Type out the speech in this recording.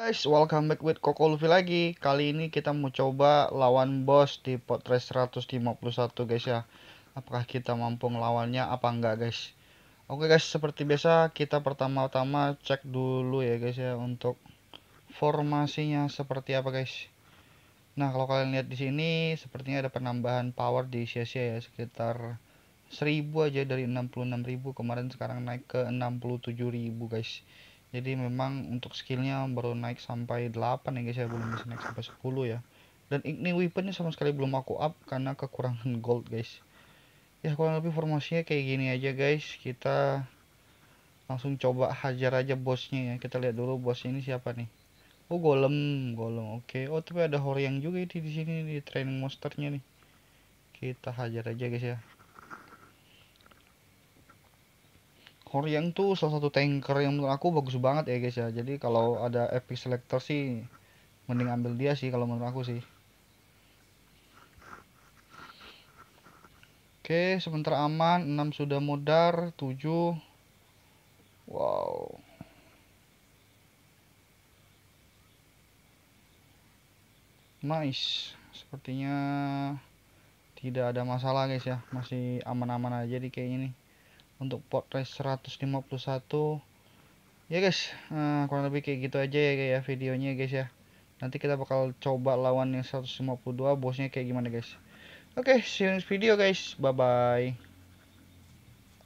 guys, welcome back with Koko Luffy lagi Kali ini kita mau coba lawan bos di potres 151 guys ya Apakah kita mampu melawannya, apa enggak guys Oke guys, seperti biasa kita pertama-tama cek dulu ya guys ya Untuk formasinya seperti apa guys Nah kalau kalian lihat di sini sepertinya ada penambahan power di sia-sia ya Sekitar 1000 aja dari 66.000 kemarin sekarang naik ke 67.000 guys jadi memang untuk skillnya baru naik sampai 8 ya guys ya belum bisa naik sampai 10 ya dan ini weaponnya sama sekali belum aku up karena kekurangan gold guys ya kurang lebih formasinya kayak gini aja guys kita langsung coba hajar aja bosnya ya kita lihat dulu bosnya ini siapa nih oh golem golem oke okay. oh tapi ada yang juga di sini di training monsternya nih kita hajar aja guys ya yang tuh salah satu tanker yang menurut aku bagus banget ya guys ya jadi kalau ada epic selector sih mending ambil dia sih kalau menurut aku sih Oke, sebentar aman. 6 sudah modar, 7. Wow. Nice. Sepertinya tidak ada masalah guys ya. Masih aman-aman aja di kayak nih untuk port race 151 ya guys uh, kurang lebih kayak gitu aja ya kayak ya, videonya ya guys ya nanti kita bakal coba lawan yang 152 bosnya kayak gimana guys oke okay, see you next video guys bye bye